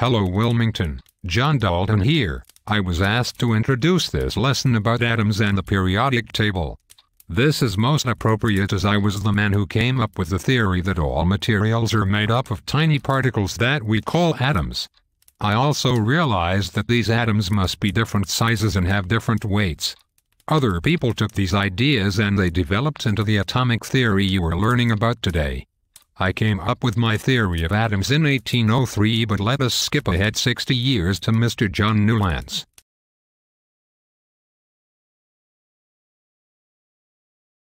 Hello Wilmington, John Dalton here. I was asked to introduce this lesson about atoms and the periodic table. This is most appropriate as I was the man who came up with the theory that all materials are made up of tiny particles that we call atoms. I also realized that these atoms must be different sizes and have different weights. Other people took these ideas and they developed into the atomic theory you are learning about today. I came up with my theory of atoms in 1803 but let us skip ahead 60 years to Mr. John Newlands.